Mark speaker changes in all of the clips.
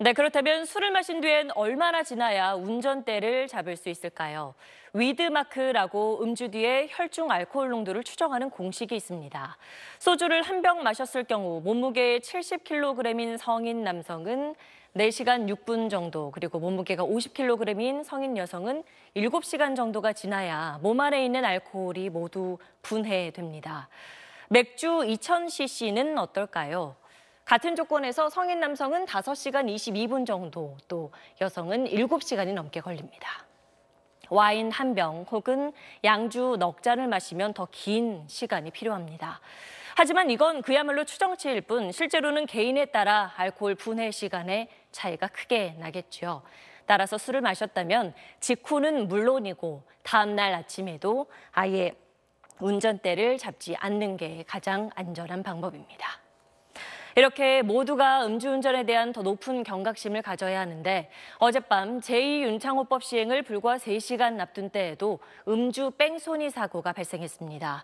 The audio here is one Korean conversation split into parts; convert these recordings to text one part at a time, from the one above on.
Speaker 1: 네, 그렇다면 술을 마신 뒤엔 얼마나 지나야 운전대를 잡을 수 있을까요? 위드마크라고 음주 뒤에 혈중 알코올 농도를 추정하는 공식이 있습니다. 소주를 한 병 마셨을 경우 몸무게의 70kg인 성인 남성은 4시간 6분 정도, 그리고 몸무게가 50kg인 성인 여성은 7시간 정도가 지나야 몸 안에 있는 알코올이 모두 분해됩니다. 맥주 2000cc는 어떨까요? 같은 조건에서 성인 남성은 5시간 22분 정도, 또 여성은 7시간이 넘게 걸립니다. 와인 한병 혹은 양주 넉 잔을 마시면 더 긴 시간이 필요합니다. 하지만 이건 그야말로 추정치일 뿐 실제로는 개인에 따라 알코올 분해 시간의 차이가 크게 나겠지 따라서 술을 마셨다면 직후는 물론이고 다음 날 아침에도 아예 운전대를 잡지 않는 게 가장 안전한 방법입니다. 이렇게 모두가 음주운전에 대한 더 높은 경각심을 가져야 하는데 어젯밤 제2윤창호법 시행을 불과 3시간 앞둔 때에도 음주 뺑소니 사고가 발생했습니다.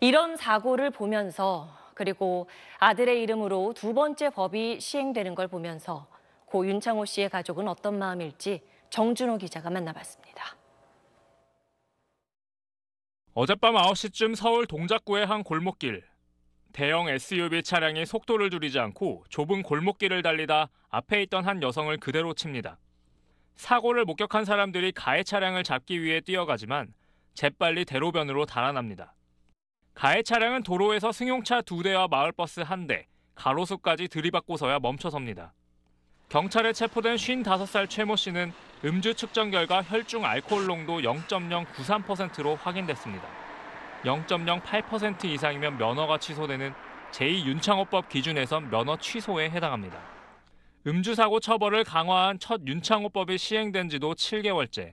Speaker 1: 이런 사고를 보면서 그리고 아들의 이름으로 두 번째 법이 시행되는 걸 보면서 고 윤창호 씨의 가족은 어떤 마음일지 정준호 기자가 만나봤습니다.
Speaker 2: 어젯밤 9시쯤 서울 동작구의 한 골목길. 대형 SUV 차량이 속도를 줄이지 않고 좁은 골목길을 달리다 앞에 있던 한 여성을 그대로 칩니다. 사고를 목격한 사람들이 가해 차량을 잡기 위해 뛰어가지만 재빨리 대로변으로 달아납니다. 가해 차량은 도로에서 승용차 두 대와 마을버스 한 대, 가로수까지 들이받고서야 멈춰섭니다. 경찰에 체포된 55살 최모 씨는 음주 측정 결과 혈중 알코올 농도 0.093%로 확인됐습니다. 0.08% 이상이면 면허가 취소되는 제2윤창호법 기준에선 면허 취소에 해당합니다. 음주사고 처벌을 강화한 첫 윤창호법이 시행된 지도 7개월째.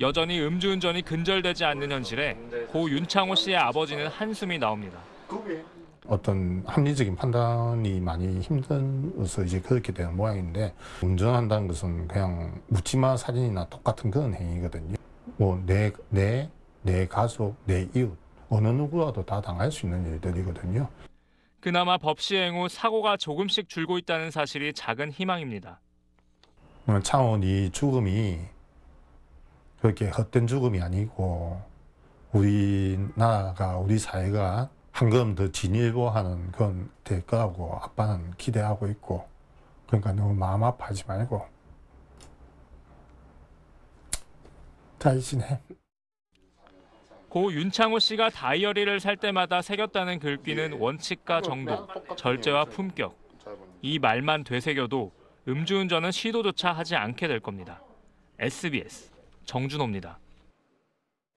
Speaker 2: 여전히 음주운전이 근절되지 않는 현실에 고 윤창호 씨의 아버지는 한숨이 나옵니다.
Speaker 3: 어떤 합리적인 판단이 많이 힘들서 이제 그렇게 되는 모양인데 운전한다는 것은 그냥 묻지마 살인이나 똑같은 그런 행위거든요. 뭐내내 내 가족, 내 이웃, 어느 누구와도 다 당할 수 있는 일들이거든요.
Speaker 2: 그나마 법 시행 후 사고가 조금씩 줄고 있다는 사실이 작은 희망입니다.
Speaker 3: 창원이 뭐 죽음이 그렇게 헛된 죽음이 아니고 우리나라가 우리 사회가 한 걸음 더 진일보하는 건될 거라고 아빠는 기대하고 있고 그러니까 너무 마음 아파하지 말고 잘 지내.
Speaker 2: 고 윤창호 씨가 다이어리를 살 때마다 새겼다는 글귀는 예. 원칙과 정도, 절제와 네, 품격. 이 말만 되새겨도 음주운전은 시도조차 하지 않게 될 겁니다. SBS 정준호입니다.